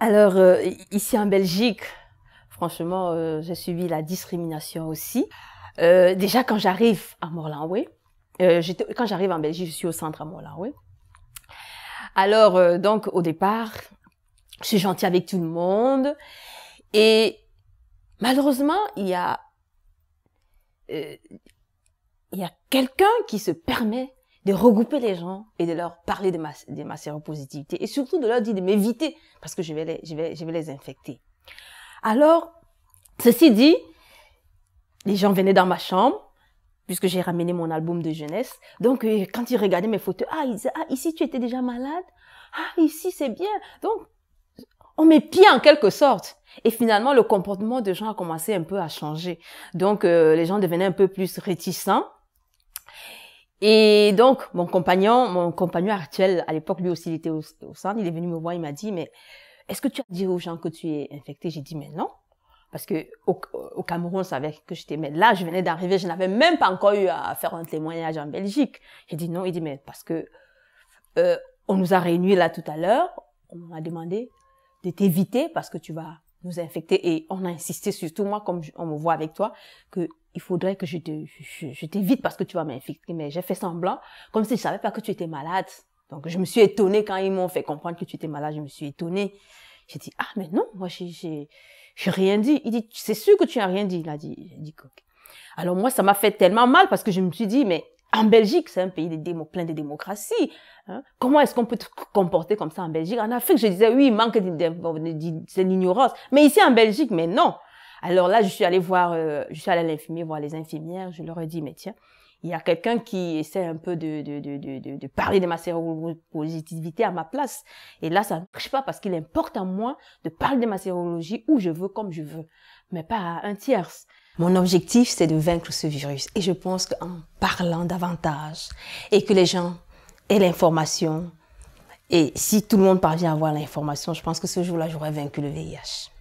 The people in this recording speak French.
Alors, euh, ici en Belgique, franchement, euh, j'ai subi la discrimination aussi. Euh, déjà, quand j'arrive à Morlanwe, quand j'arrive en Belgique, je suis au centre à Morlanwe. Alors, donc, au départ, je suis gentille avec tout le monde. Et malheureusement, il y a, il y a quelqu'un qui se permet de regrouper les gens et de leur parler de ma, de ma séropositivité et surtout de leur dire de m'éviter parce que je vais les, je vais, je vais les infecter. Alors, ceci dit, les gens venaient dans ma chambre puisque j'ai ramené mon album de jeunesse. Donc, euh, quand ils regardaient mes photos, ah, ils disaient, ah, ici tu étais déjà malade. Ah, ici c'est bien. Donc, on m'épiait en quelque sorte. Et finalement, le comportement des gens a commencé un peu à changer. Donc, euh, les gens devenaient un peu plus réticents et donc, mon compagnon, mon compagnon actuel, à l'époque, lui aussi, il était au, centre, il est venu me voir, il m'a dit, mais est-ce que tu as dit aux gens que tu es infecté J'ai dit, mais non. Parce que au, Cameroun, on savait que j'étais, mais là, je venais d'arriver, je n'avais même pas encore eu à faire un témoignage en Belgique. J'ai dit non, il dit, mais parce que euh, on nous a réunis là tout à l'heure, on m'a demandé de t'éviter parce que tu vas nous a et on a insisté surtout moi comme on me voit avec toi que il faudrait que je te je, t'évite parce que tu vas m'infecter mais j'ai fait semblant comme si je savais pas que tu étais malade donc je me suis étonnée quand ils m'ont fait comprendre que tu étais malade je me suis étonnée j'ai dit ah mais non moi j'ai j'ai rien dit il dit c'est sûr que tu n'as rien dit il a dit j'ai dit okay. alors moi ça m'a fait tellement mal parce que je me suis dit mais en Belgique, c'est un pays plein de démocratie. Hein? Comment est-ce qu'on peut se comporter comme ça en Belgique En Afrique, je disais, oui, il manque d'ignorance. Mais ici, en Belgique, mais non. Alors là, je suis allée voir, euh, je suis allée à l'infirmier voir les infirmières. Je leur ai dit, mais tiens, il y a quelqu'un qui essaie un peu de, de, de, de, de parler de ma positivité à ma place. Et là, ça ne marche pas parce qu'il importe à moi de parler de ma sérologie où je veux, comme je veux, mais pas à un tiers. Mon objectif, c'est de vaincre ce virus. Et je pense qu'en parlant davantage et que les gens aient l'information, et si tout le monde parvient à avoir l'information, je pense que ce jour-là, j'aurai vaincu le VIH.